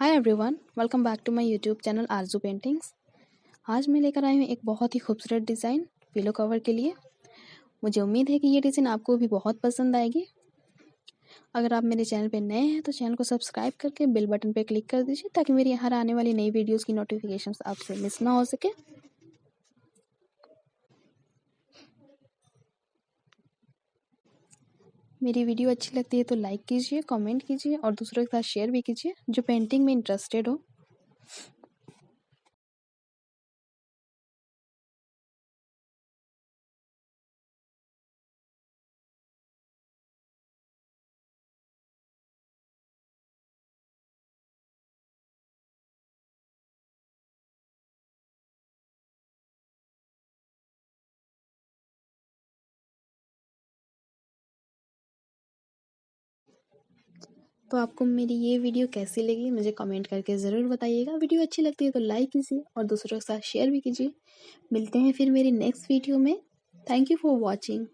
hi everyone welcome back to my YouTube channel Arzoo paintings आज मैं लेकर आई हूँ एक बहुत ही खूबसूरत डिज़ाइन पिलो कवर के लिए मुझे उम्मीद है कि ये डिज़ाइन आपको भी बहुत पसंद आएगी अगर आप मेरे चैनल पर नए हैं तो चैनल को सब्सक्राइब करके बेल बटन पर क्लिक कर दीजिए ताकि मेरी हर आने वाली नई वीडियोज़ की नोटिफिकेशन आपसे मिस ना हो सके मेरी वीडियो अच्छी लगती है तो लाइक कीजिए कमेंट कीजिए और दूसरों के साथ शेयर भी कीजिए जो पेंटिंग में इंटरेस्टेड हो तो आपको मेरी ये वीडियो कैसी लगी मुझे कमेंट करके ज़रूर बताइएगा वीडियो अच्छी लगती है तो लाइक कीजिए और दूसरों के साथ शेयर भी कीजिए मिलते हैं फिर मेरी नेक्स्ट वीडियो में थैंक यू फॉर वॉचिंग